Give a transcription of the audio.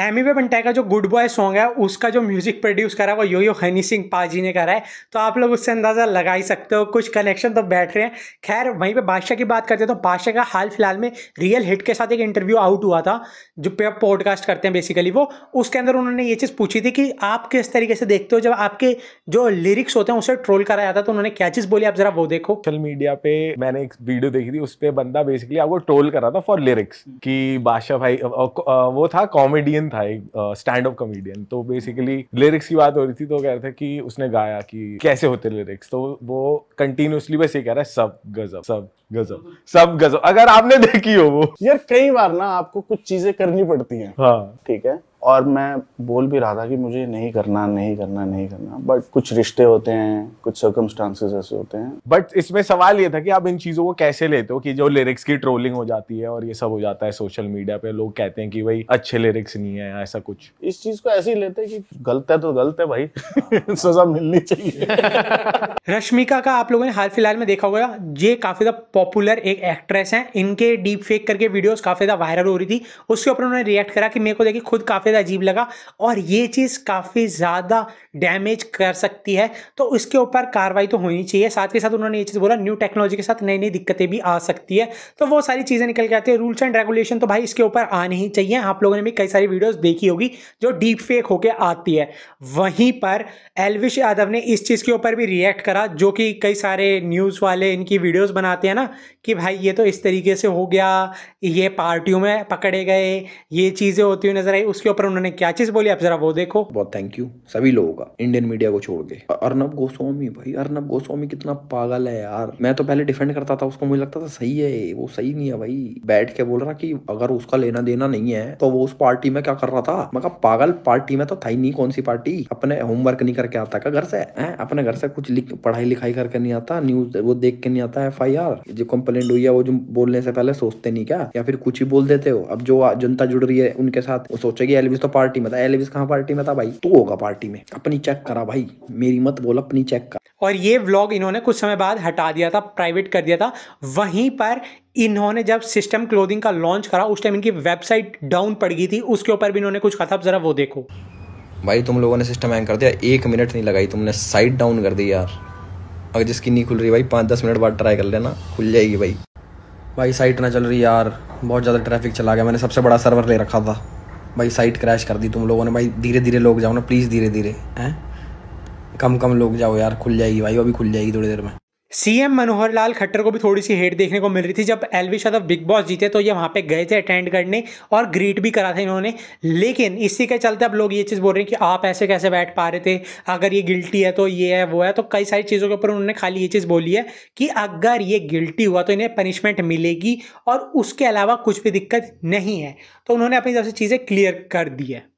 Amy बंटाई का जो good boy song है उसका जो म्यूजिक प्रोड्यूस करा है वो यो यो हनी सिंह पाजी ने करा है तो आप लोग उससे अंदाज़ा लगा ही सकते हो कुछ कनेक्शन तो बैठ रहे हैं खैर वहीं पे बादशाह की बात करते हैं तो बादशाह का हाल फिलहाल में रियल हिट के साथ एक इंटरव्यू आउट हुआ था जो पे पॉडकास्ट करते हैं बेसिकली वो उसके अंदर उन्होंने ये चीज़ पूछी थी कि आप किस तरीके से देखते हो जब आपके जो लिरिक्स होते हैं उसे ट्रोल कराया जाता तो उन्होंने क्या चीज़ बोली आप जरा वो देखो सोशल मीडिया पे मैंने एक वीडियो देखी थी उस पर बंदा बेसिकली आपको ट्रोल करा था फॉर लिरिक्स कि बादशाह भाई वो था कॉमेडियन कॉमेडियन था एक स्टैंड अप कॉमेडियन तो बेसिकली लिरिक्स की बात हो रही थी तो कह रहे थे कि उसने गाया कि कैसे होते लिरिक्स तो वो कंटिन्यूसली बस ये कह रहा है सब गजब सब गजब सब गजब अगर आपने देखी हो वो यार कई बार ना आपको कुछ चीजें करनी पड़ती हैं हाँ ठीक है और मैं बोल भी रहा था कि मुझे नहीं करना नहीं करना नहीं करना बट कुछ रिश्ते होते हैं कुछ सर्कमस्टांसेस ऐसे होते हैं बट इसमें सवाल ये था कि आप इन चीज़ों को कैसे लेते हो कि जो लिरिक्स की ट्रोलिंग हो जाती है और ये सब हो जाता है सोशल मीडिया पे लोग कहते हैं कि भाई अच्छे लिरिक्स नहीं है ऐसा कुछ इस चीज़ को ऐसे ही लेते कि गलत है तो गलत है भाई सजा मिलनी चाहिए रश्मिका का आप लोगों ने हाल फिलहाल में देखा होगा ये काफ़ी ज़्यादा पॉपुलर एक एक्ट्रेस है इनके डीप फेक करके वीडियोस काफ़ी ज़्यादा वायरल हो रही थी उसके ऊपर उन्होंने रिएक्ट करा कि मेरे को देखिए खुद काफ़ी ज़्यादा अजीब लगा और ये चीज़ काफ़ी ज़्यादा डैमेज कर सकती है तो उसके ऊपर कार्रवाई तो होनी चाहिए साथ के साथ उन्होंने ये चीज़ बोला न्यू टेक्नोलॉजी के साथ नई नई दिक्कतें भी आ सकती है तो वो सारी चीज़ें निकल के आती है रूल्स एंड रेगुलेशन तो भाई इसके ऊपर आने ही चाहिए आप लोगों ने भी कई सारी वीडियोज़ देखी होगी जो डीप फेक होकर आती है वहीं पर एलविश यादव ने इस चीज़ के ऊपर भी रिएक्ट करा जो कि कई सारे न्यूज़ वाले इनकी वीडियोस बनाते हैं ना कि भाई ये तो इस तरीके से हो गया ये पार्टियों में पकड़े गए ये चीज़ें होती हुई नज़र आई उसके ऊपर पर उन्होंने क्या चीज बोली आप जरा वो देखो बहुत थैंक यू सभी लोगों का इंडियन मीडिया को छोड़ के अर्नब गोस्वामी भाई अर्नब गोस्वामी कितना पागल है यार मैं तो पहले डिफेंड करता था उसको मुझे लगता था सही है वो सही नहीं है भाई बैठ के बोल रहा कि अगर उसका लेना देना नहीं है तो वो उस पार्टी में क्या कर रहा था मैं पागल पार्टी में तो था ही नहीं कौन सी पार्टी अपने होमवर्क नहीं करके आता का घर से है? अपने घर से कुछ लिख, पढ़ाई लिखाई करके नहीं आता न्यूज वो देख के नहीं आता एफ आई आर जो कंप्लेंट हुई है वो जो बोलने से पहले सोचते नहीं क्या या फिर कुछ ही बोल देते हो अब जो जनता जुड़ रही है उनके साथ वो सोचेगी एलविस तो पार्टी में था एलविस कहाँ पार्टी में था भाई तू होगा पार्टी में अपनी चेक करा भाई मेरी मत बोल अपनी चेक कर और ये व्लॉग इन्होंने कुछ समय बाद हटा दिया था प्राइवेट कर दिया था वहीं पर इन्होंने जब सिस्टम क्लोथिंग का लॉन्च करा उस टाइम इनकी वेबसाइट डाउन पड़ गई थी उसके ऊपर भी इन्होंने कुछ कहा था अब जरा वो देखो भाई तुम लोगों ने सिस्टम हैंग कर दिया एक मिनट नहीं लगाई तुमने साइट डाउन कर दी यार अगर जिसकी नहीं खुल रही भाई पाँच दस मिनट बाद ट्राई कर लेना खुल जाएगी भाई भाई साइट ना चल रही यार बहुत ज़्यादा ट्रैफिक चला गया मैंने सबसे बड़ा सर्वर ले रखा था भाई साइट क्रैश कर दी तुम लोगों ने भाई धीरे धीरे लोग जाओ ना प्लीज़ धीरे धीरे हैं कम कम लोग जाओ यार खुल जाएगी भाई अभी खुल जाएगी थोड़ी देर में सीएम मनोहर लाल खट्टर को भी थोड़ी सी हेट देखने को मिल रही थी जब एलविश यादव बिग बॉस जीते तो ये वहाँ पे गए थे अटेंड करने और ग्रीट भी करा था इन्होंने लेकिन इसी के चलते अब लोग ये चीज़ बोल रहे हैं कि आप ऐसे कैसे बैठ पा रहे थे अगर ये गिल्टी है तो ये है वो है तो कई सारी चीज़ों के ऊपर उन्होंने खाली ये चीज़ बोली है कि अगर ये गिल्टी हुआ तो इन्हें पनिशमेंट मिलेगी और उसके अलावा कुछ भी दिक्कत नहीं है तो उन्होंने अपनी तरफ से चीज़ें क्लियर कर दी है